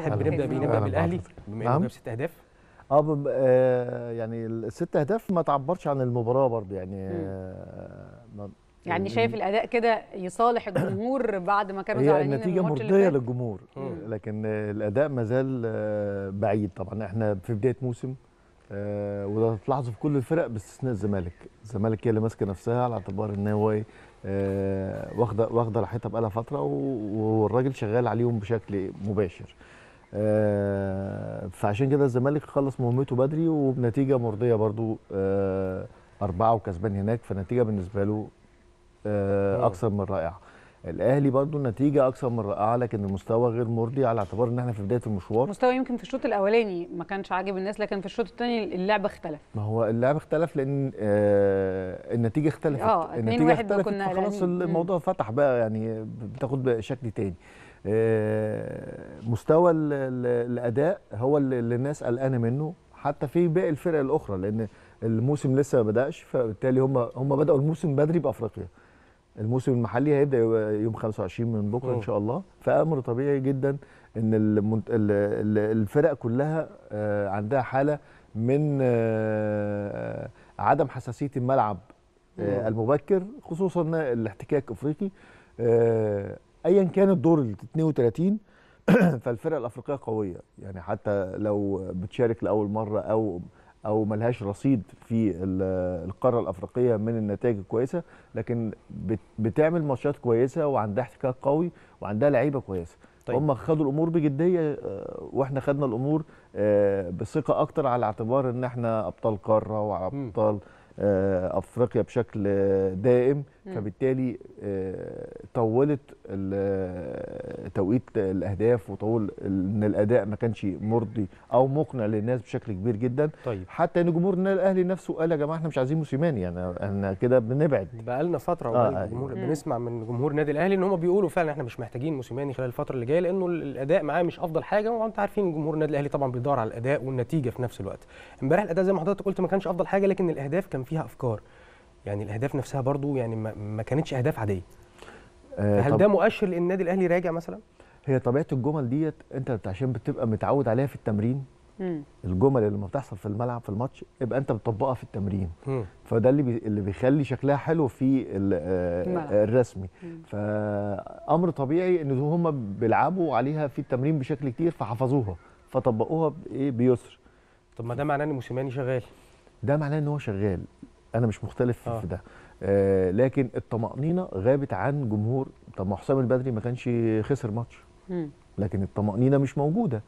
بنبدا بنبدا بيه نبدا بالاهلي بما انه جاب ست اهداف اه يعني الست اهداف ما تعبرش عن المباراه برضه يعني آه، يعني شايف الاداء كده يصالح الجمهور بعد ما كانوا زعلانين النتيجه مرضيه للجمهور لكن الاداء ما زال آه، بعيد طبعا احنا في بدايه موسم آه، وده تلاحظه في كل الفرق باستثناء الزمالك الزمالك هي اللي ماسكه نفسها على اعتبار ان هو ايه واخده واخده راحتها بقالها فتره والراجل شغال عليهم بشكل مباشر آه، فعشان كده الزمالك خلص مهمته بدري وبنتيجه مرضيه برضو آه، اربعه وكسبان هناك فنتيجه بالنسبه له آه، اكثر من رائعه. الاهلي برضو النتيجه اكثر من رائعه لكن المستوى غير مرضي على اعتبار ان احنا في بدايه المشوار مستوى يمكن في الشوط الاولاني ما كانش عاجب الناس لكن في الشوط الثاني اللعب اختلف ما هو اللعب اختلف لان آه النتيجه اختلفت اه النتيجه اختلفت كنا خلاص الموضوع فتح بقى يعني بتاخد شكل ثاني. آه، مستوى الاداء هو اللي الناس قلقانه منه حتى في باقي الفرق الاخرى لان الموسم لسه ما بداش فبالتالي هم هم بداوا الموسم بدري بافريقيا الموسم المحلي هيبدا يوم 25 من بكره ان شاء الله فامر طبيعي جدا ان الفرق كلها آه، عندها حاله من آه، عدم حساسيه الملعب المبكر خصوصا الاحتكاك افريقي ايا كان الدور ال 32 فالفرق الافريقيه قويه يعني حتى لو بتشارك لاول مره او او ملهاش رصيد في القاره الافريقيه من النتائج الكويسه لكن بتعمل ماتشات كويسه وعندها احتكاك قوي وعندها لعيبه كويسه طيب. هم خدوا الامور بجديه آه، واحنا خدنا الامور آه، بثقه اكتر على اعتبار ان احنا ابطال قاره وابطال م. آه، افريقيا بشكل دائم فبالتالي آه، طولت آه، توقيت الاهداف وطول ان الاداء ما كانش مرضي او مقنع للناس بشكل كبير جدا طيب. حتى ان جمهور النادي الاهلي نفسه قال يا جماعه احنا مش عايزين موسيماني يعني احنا كده بنبعد بقى لنا فتره آه الجمهور يعني. بنسمع من جمهور النادي الاهلي ان هم بيقولوا فعلا احنا مش محتاجين موسيماني خلال الفتره اللي جايه لانه الاداء معاه مش افضل حاجه وانت عارفين جمهور النادي الاهلي طبعا بيدور على الاداء والنتيجه في نفس الوقت امبارح الاداء زي ما حضرتك قلت ما كانش افضل حاجه لكن الاهداف كان فيها افكار يعني الاهداف نفسها برضو يعني ما كانتش اهداف عاديه آه، هل ده مؤشر لان النادي الاهلي راجع مثلا هي طبيعه الجمل ديت انت عشان بتبقى متعود عليها في التمرين مم. الجمل اللي ما بتحصل في الملعب في الماتش يبقى انت بتطبقها في التمرين مم. فده اللي بي اللي بيخلي شكلها حلو في آه، آه، الرسمي مم. فامر طبيعي ان هم بيلعبوا عليها في التمرين بشكل كتير فحفظوها فطبقوها بايه بيسر طب ما ده معناه ان موسيماني شغال ده معناه ان هو شغال انا مش مختلف آه. في ده آه لكن الطمانينه غابت عن جمهور طب ما حسام البدري ما كانش خسر ماتش لكن الطمانينه مش موجوده